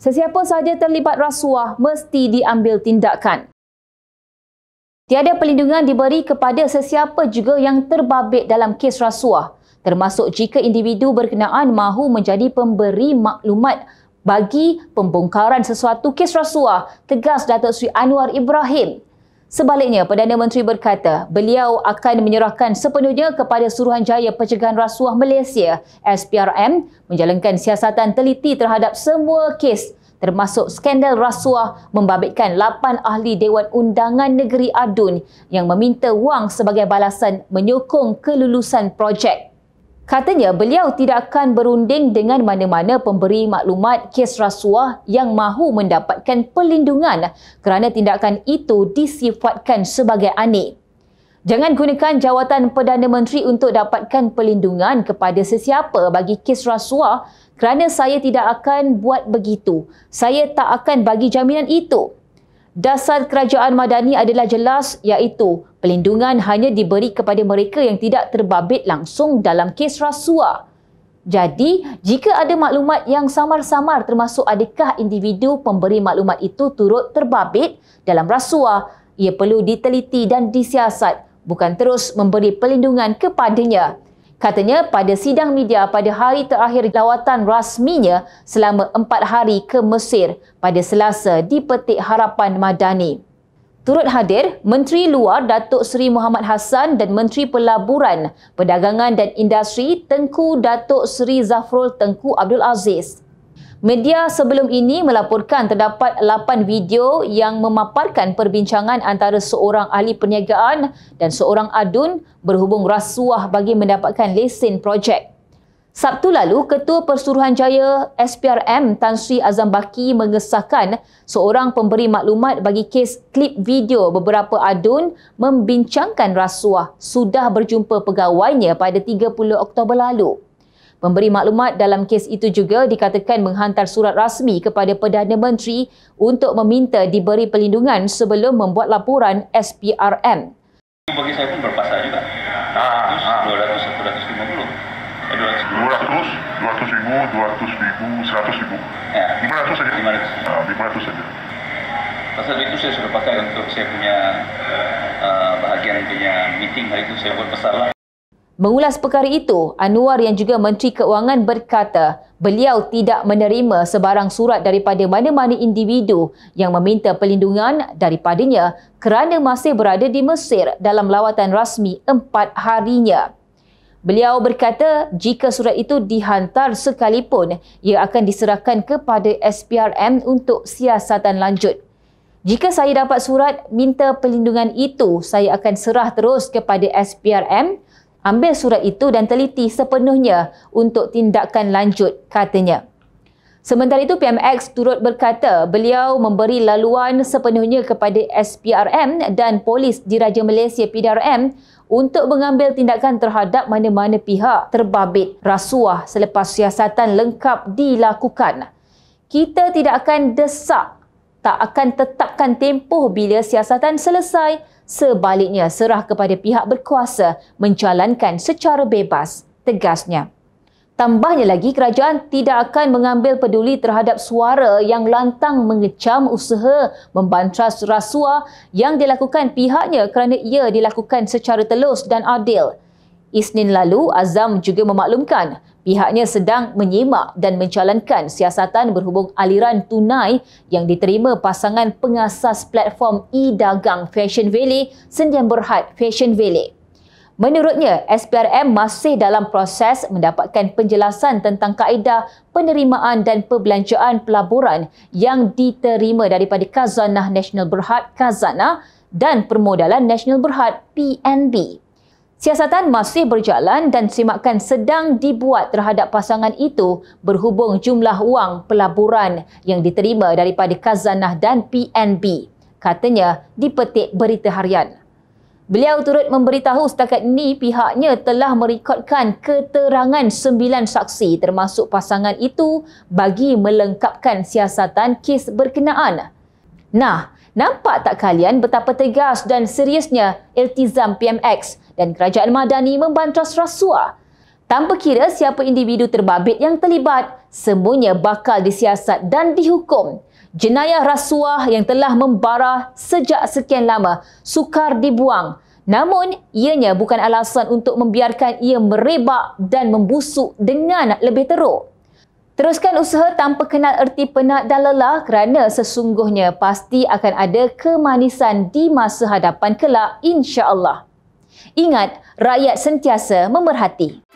Sesiapa sahaja terlibat rasuah mesti diambil tindakan. Tiada pelindungan diberi kepada sesiapa juga yang terbabit dalam kes rasuah, termasuk jika individu berkenaan mahu menjadi pemberi maklumat bagi pembongkaran sesuatu kes rasuah, tegas Datuk Sri Anwar Ibrahim. Sebaliknya, Perdana Menteri berkata beliau akan menyerahkan sepenuhnya kepada Suruhanjaya Pencegahan Rasuah Malaysia SPRM menjalankan siasatan teliti terhadap semua kes termasuk skandal rasuah membabitkan 8 ahli Dewan Undangan Negeri Adun yang meminta wang sebagai balasan menyokong kelulusan projek. Katanya beliau tidak akan berunding dengan mana-mana pemberi maklumat kes rasuah yang mahu mendapatkan pelindungan kerana tindakan itu disifatkan sebagai aneh. Jangan gunakan jawatan Perdana Menteri untuk dapatkan pelindungan kepada sesiapa bagi kes rasuah kerana saya tidak akan buat begitu. Saya tak akan bagi jaminan itu. Dasar kerajaan madani adalah jelas iaitu Pelindungan hanya diberi kepada mereka yang tidak terbabit langsung dalam kes rasuah. Jadi, jika ada maklumat yang samar-samar termasuk adakah individu pemberi maklumat itu turut terbabit dalam rasuah, ia perlu diteliti dan disiasat, bukan terus memberi pelindungan kepadanya. Katanya pada sidang media pada hari terakhir lawatan rasminya selama empat hari ke Mesir pada selasa di Petik Harapan Madani. Turut hadir Menteri Luar Datuk Seri Muhammad Hassan dan Menteri Pelaburan, Perdagangan dan Industri Tengku Datuk Seri Zafrul Tengku Abdul Aziz. Media sebelum ini melaporkan terdapat 8 video yang memaparkan perbincangan antara seorang ahli perniagaan dan seorang adun berhubung rasuah bagi mendapatkan lesen projek. Sabtu lalu, Ketua Persuruhanjaya SPRM Tan Sri Azam Baki mengesahkan seorang pemberi maklumat bagi kes klip video beberapa adun membincangkan rasuah sudah berjumpa pegawainya pada 30 Oktober lalu. Pemberi maklumat dalam kes itu juga dikatakan menghantar surat rasmi kepada Perdana Menteri untuk meminta diberi pelindungan sebelum membuat laporan SPRM. Bagi saya pun berpasal juga. Ha, ha ratus ribu, dua ratus ribu, seratus ribu. Ya. Lima ratus saja. Lima ratus. Ah, lima ratus saja. Pasal itu saya sudah pakai untuk saya punya uh, bahagian punya meeting hari itu saya buat besar lah. Mengulas perkara itu, Anwar yang juga Menteri Keuangan berkata beliau tidak menerima sebarang surat daripada mana-mana individu yang meminta perlindungan daripadanya kerana masih berada di Mesir dalam lawatan rasmi empat harinya. Beliau berkata jika surat itu dihantar sekalipun ia akan diserahkan kepada SPRM untuk siasatan lanjut. Jika saya dapat surat minta perlindungan itu, saya akan serah terus kepada SPRM ambil surat itu dan teliti sepenuhnya untuk tindakan lanjut katanya. Sementara itu, PMX turut berkata beliau memberi laluan sepenuhnya kepada SPRM dan Polis Diraja Malaysia PDRM untuk mengambil tindakan terhadap mana-mana pihak terbabit rasuah selepas siasatan lengkap dilakukan. Kita tidak akan desak, tak akan tetapkan tempoh bila siasatan selesai sebaliknya serah kepada pihak berkuasa menjalankan secara bebas, tegasnya. Tambahnya lagi, kerajaan tidak akan mengambil peduli terhadap suara yang lantang mengecam usaha membantras rasuah yang dilakukan pihaknya kerana ia dilakukan secara telus dan adil. Isnin lalu, Azam juga memaklumkan pihaknya sedang menyimak dan menjalankan siasatan berhubung aliran tunai yang diterima pasangan pengasas platform e-dagang Fashion Valley Sendian Berhad Fashion Valley. Menurutnya, SPRM masih dalam proses mendapatkan penjelasan tentang kaedah penerimaan dan perbelanjaan pelaburan yang diterima daripada Kazanah Nasional Berhad Kazanah dan Permodalan Nasional Berhad PNB. Siasatan masih berjalan dan simakan sedang dibuat terhadap pasangan itu berhubung jumlah wang pelaburan yang diterima daripada Kazanah dan PNB, katanya di dipetik berita harian. Beliau turut memberitahu setakat ini pihaknya telah merekodkan keterangan sembilan saksi termasuk pasangan itu bagi melengkapkan siasatan kes berkenaan. Nah, nampak tak kalian betapa tegas dan seriusnya iltizam PMX dan kerajaan Madani membantras rasuah? Tanpa kira siapa individu terbabit yang terlibat, semuanya bakal disiasat dan dihukum. Jenayah rasuah yang telah membara sejak sekian lama sukar dibuang. Namun, ianya bukan alasan untuk membiarkan ia merebak dan membusuk dengan lebih teruk. Teruskan usaha tanpa kenal erti penat dan lelah kerana sesungguhnya pasti akan ada kemanisan di masa hadapan kelak insya-Allah. Ingat, rakyat sentiasa memerhati.